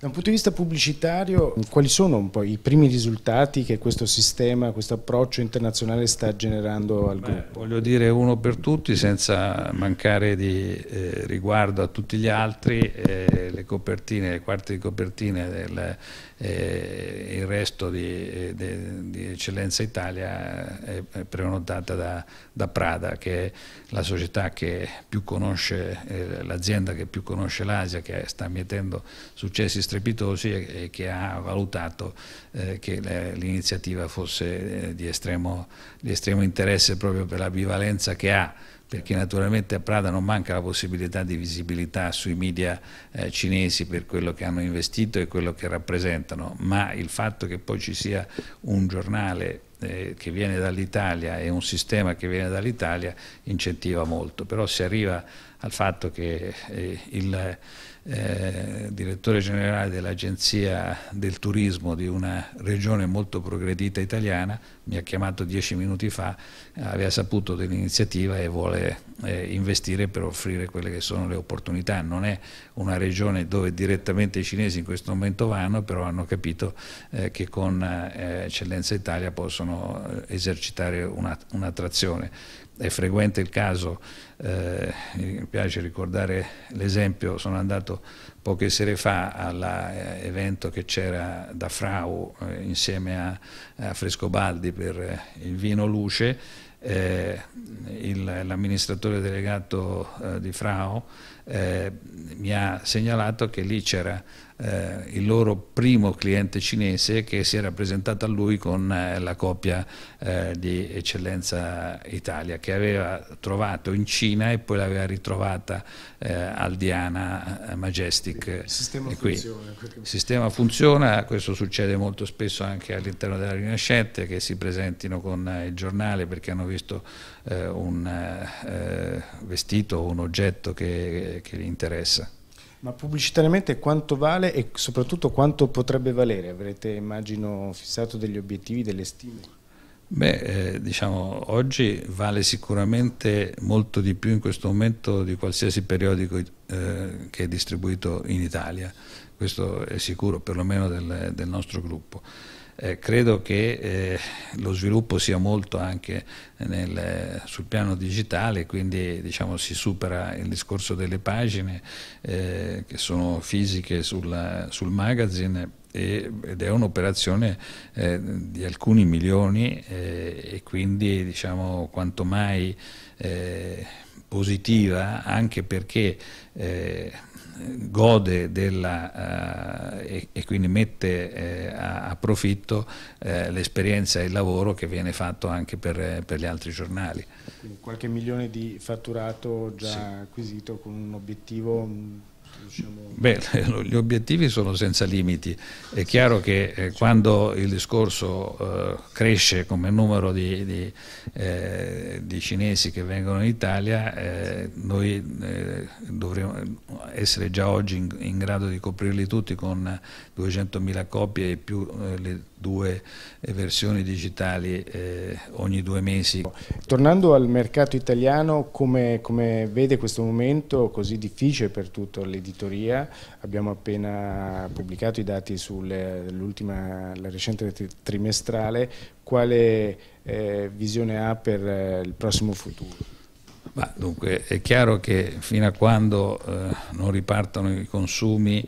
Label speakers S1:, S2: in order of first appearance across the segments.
S1: Da un punto di vista pubblicitario, quali sono i primi risultati che questo sistema, questo approccio internazionale sta generando al Beh, gruppo?
S2: Voglio dire uno per tutti, senza mancare di eh, riguardo a tutti gli altri, eh, le copertine, le quarte di copertine del, eh, il resto di, eh, de, di Eccellenza Italia è, eh, è prenotata da, da, Prada, che è la società che più conosce, eh, l'azienda che più conosce l'Asia, che sta mettendo successi strepitosi e che ha valutato eh, che l'iniziativa fosse eh, di estremo, di estremo interesse proprio per la bivalenza che ha perché naturalmente a Prada non manca la possibilità di visibilità sui media eh, cinesi per quello che hanno investito e quello che rappresentano, ma il fatto che poi ci sia un giornale eh, che viene dall'Italia e un sistema che viene dall'Italia incentiva molto, però si arriva al fatto che eh, il eh, direttore generale dell'Agenzia del Turismo di una regione molto progredita italiana mi ha chiamato dieci minuti fa, aveva saputo dell'iniziativa e vuole eh, investire per offrire quelle che sono le opportunità. Non è una regione dove direttamente i cinesi in questo momento vanno, però hanno capito eh, che con eh, Eccellenza Italia possono possono eh, esercitare un'attrazione. Una è frequente il caso, eh, mi piace ricordare l'esempio, sono andato poche sere fa all'evento eh, che c'era da Frau eh, insieme a, a, Frescobaldi per eh, il vino luce, eh, l'amministratore delegato di Frau eh, mi ha segnalato che lì c'era eh, il loro primo cliente cinese che si era presentato a lui con eh, la coppia eh, di Eccellenza Italia che aveva trovato in Cina e poi l'aveva ritrovata eh, al Diana Majestic. Il sistema funziona. Il sistema funziona, questo succede molto spesso anche all'interno della Rinascente che si presentino con il giornale perché hanno visto eh, un eh, vestito o un oggetto che, che, li interessa.
S1: Ma pubblicitariamente quanto vale e soprattutto quanto potrebbe valere? Avrete, immagino, fissato degli obiettivi, delle stime?
S2: Beh, eh, diciamo, oggi vale sicuramente molto di più in questo momento di qualsiasi periodico eh, che è distribuito in Italia, questo è sicuro, perlomeno del, del nostro gruppo eh, credo che eh, lo sviluppo sia molto anche nel, sul piano digitale, quindi diciamo, si supera il discorso delle pagine eh, che sono fisiche sulla, sul magazine e, ed è un'operazione eh, di alcuni milioni eh, e quindi diciamo, quanto mai eh, positiva anche perché eh, gode della, eh, e, quindi mette eh, a, a, profitto eh, l'esperienza e il lavoro che viene fatto anche per, per, gli altri giornali.
S1: Quindi qualche milione di fatturato già sì. acquisito con un obiettivo
S2: Beh, gli obiettivi sono senza limiti. È chiaro che eh, quando il discorso eh, cresce come numero di, di, eh, di, cinesi che vengono in Italia, eh, noi eh, dovremmo essere già oggi in, in, grado di coprirli tutti con 200.000 copie e più eh, le due eh, versioni digitali eh, ogni due mesi.
S1: Tornando al mercato italiano, come, come vede questo momento così difficile per tutta l'editoria? Abbiamo appena pubblicato i dati sull'ultima, la recente trimestrale, quale eh, visione ha per eh, il prossimo futuro? Ma
S2: dunque, è chiaro che fino a quando eh, non ripartano i consumi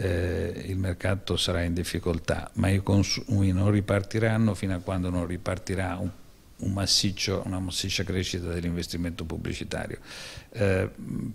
S2: eh, il mercato sarà in difficoltà, ma i consumi non ripartiranno fino a quando non ripartirà un, un massiccio, una massiccia crescita dell'investimento pubblicitario. Eh,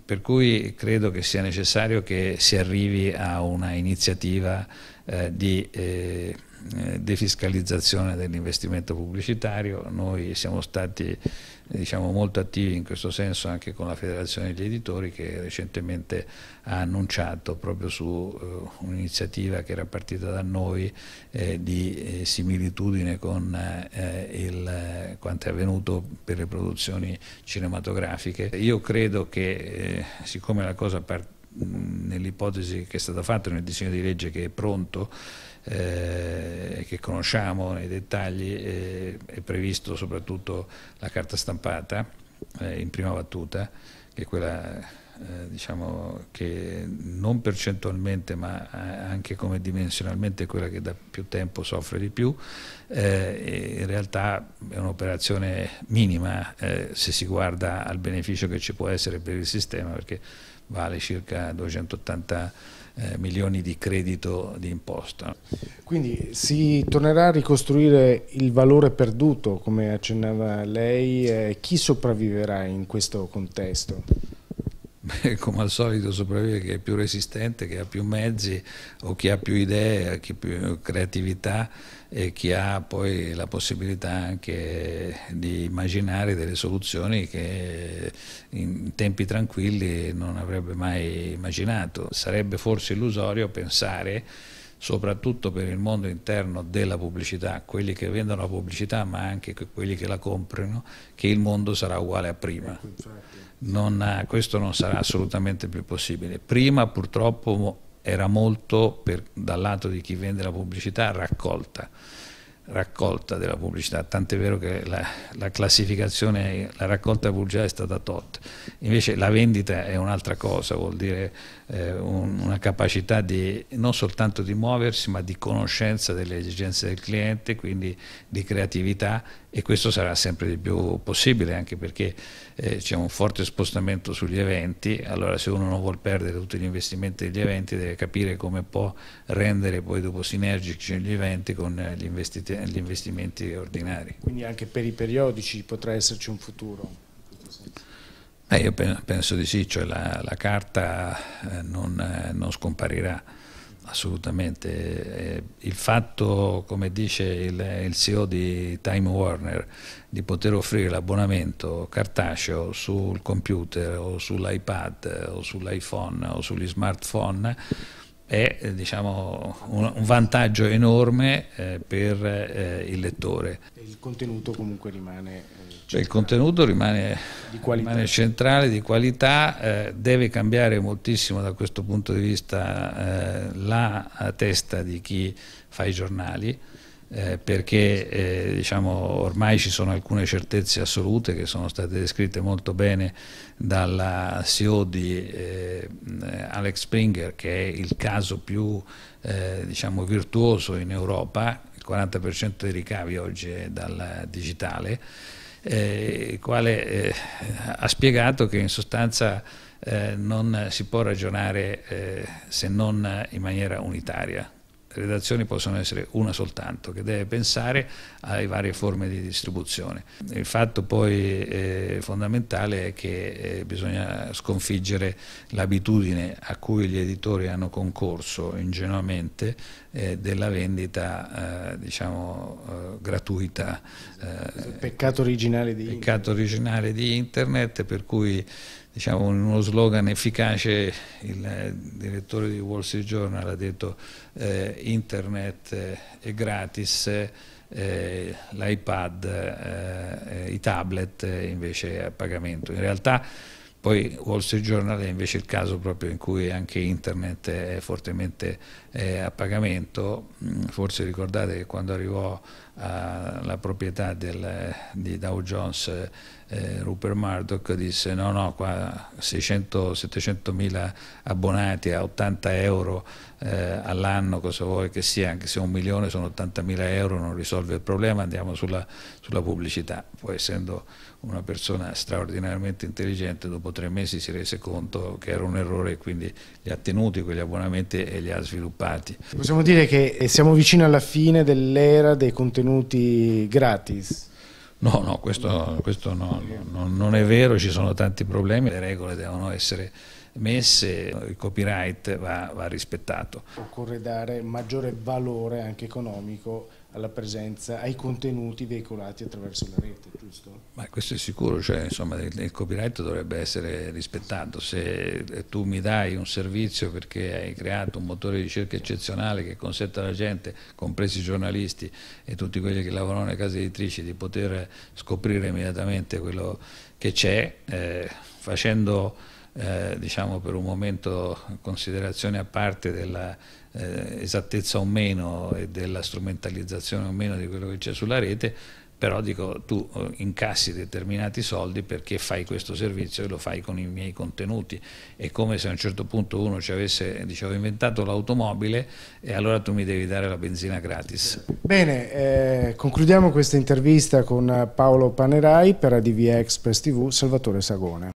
S2: per cui credo che sia necessario che si arrivi a una iniziativa eh, di eh, eh, defiscalizzazione dell'investimento pubblicitario, noi siamo stati eh, diciamo, molto attivi in questo senso anche con la Federazione degli Editori che recentemente ha annunciato proprio su eh, un'iniziativa che era partita da noi eh, di eh, similitudine con eh, il, eh, quanto è avvenuto per le produzioni cinematografiche. Io credo che siccome la cosa parte nell'ipotesi che è stata fatta nel disegno di legge che è pronto e eh, che conosciamo nei dettagli, eh, è previsto soprattutto la carta stampata eh, in prima battuta, che è quella eh, diciamo, che non percentualmente ma anche come dimensionalmente è quella che da più tempo soffre di più, eh, in realtà è un'operazione minima eh, se si guarda al beneficio che ci può essere per il sistema, perché vale circa 280 eh, milioni di credito di imposta.
S1: Quindi si tornerà a ricostruire il valore perduto, come accennava lei, eh, chi sopravviverà in questo contesto?
S2: come al solito sopravvive chi è più resistente, chi ha più mezzi o chi ha più idee, chi ha più creatività e chi ha poi la possibilità anche di immaginare delle soluzioni che in tempi tranquilli non avrebbe mai immaginato. Sarebbe forse illusorio pensare soprattutto per il mondo interno della pubblicità, quelli che vendono la pubblicità ma anche quelli che la comprano, che il mondo sarà uguale a prima. Ecco, non, questo non sarà assolutamente più possibile. Prima purtroppo era molto per, dal lato di chi vende la pubblicità raccolta raccolta della pubblicità, tant'è vero che la, la, classificazione, la raccolta della pubblicità è stata tot, invece la vendita è un'altra cosa, vuol dire eh, un, una capacità di, non soltanto di muoversi ma di conoscenza delle esigenze del cliente, quindi di creatività e questo sarà sempre di più possibile anche perché eh, c'è un forte spostamento sugli eventi, allora se uno non vuole perdere tutti gli investimenti degli eventi deve capire come può rendere poi dopo sinergici gli eventi con eh, gli, gli investimenti ordinari.
S1: Quindi anche per i periodici potrà esserci un futuro?
S2: Eh, io penso di sì, cioè la, la carta eh, non, eh, non scomparirà assolutamente. Eh, il fatto, come dice il, il, CEO di Time Warner, di poter offrire l'abbonamento cartaceo sul computer o sull'iPad o sull'iPhone o sugli smartphone è eh, diciamo, un, un, vantaggio enorme eh, per eh, il lettore.
S1: Il contenuto comunque rimane...
S2: Eh, il contenuto rimane, di rimane, centrale, di qualità, eh, deve cambiare moltissimo da questo punto di vista eh, la testa di chi fa i giornali, eh, perché eh, diciamo, ormai ci sono alcune certezze assolute che sono state descritte molto bene dalla CEO di eh, Alex Springer, che è il caso più eh, diciamo, virtuoso in Europa, il 40% dei ricavi oggi è dal digitale, eh, il quale eh, ha spiegato che in sostanza non si può ragionare se non in maniera unitaria redazioni possono essere una soltanto, che deve pensare alle varie forme di distribuzione. Il fatto poi eh, fondamentale è che eh, bisogna sconfiggere l'abitudine a cui gli editori hanno concorso ingenuamente eh, della vendita eh, diciamo, eh, gratuita. Eh, peccato originale di peccato Originale di internet per cui diciamo, uno slogan efficace, il direttore di Wall Street Journal ha detto eh, internet eh, è gratis, eh, l'iPad, eh, eh i tablet eh, invece è a pagamento. In realtà poi Wall Street Journal è invece il caso proprio in cui anche internet è fortemente a pagamento, mm, forse ricordate che quando arrivò alla eh, proprietà del, di Dow Jones eh, eh, Rupert Murdoch disse no no qua 600-700 mila abbonati a 80 euro eh, all'anno cosa vuoi che sia anche se un milione sono 80 mila euro non risolve il problema andiamo sulla, sulla pubblicità poi essendo una persona straordinariamente intelligente dopo tre mesi si rese conto che era un errore e quindi li ha tenuti quegli abbonamenti e li ha sviluppati
S1: possiamo dire che eh, siamo vicini alla fine dell'era dei contenuti contenuti gratis.
S2: No, no, questo, questo no, no, non è vero, ci sono tanti problemi, le regole devono essere messe, il copyright va, va rispettato.
S1: Occorre dare maggiore valore anche economico alla presenza, ai contenuti veicolati attraverso la rete giusto?
S2: Ma questo è sicuro, cioè, insomma, il, il, copyright dovrebbe essere rispettato. Se eh, tu mi dai un servizio perché hai creato un motore di ricerca eccezionale che consente alla gente, compresi i giornalisti e tutti quelli che lavorano nelle case editrici, di poter scoprire immediatamente quello che c'è, eh, facendo... Eh, diciamo per un momento considerazione a parte della eh, esattezza o meno e della strumentalizzazione o meno di quello che c'è sulla rete, però dico tu eh, incassi determinati soldi perché fai questo servizio e lo fai con i miei contenuti, è come se a un certo punto uno ci avesse diciamo, inventato l'automobile e allora tu mi devi dare la benzina gratis.
S1: Bene, eh, concludiamo questa intervista con Paolo Panerai per ADV Express TV, Salvatore Sagone.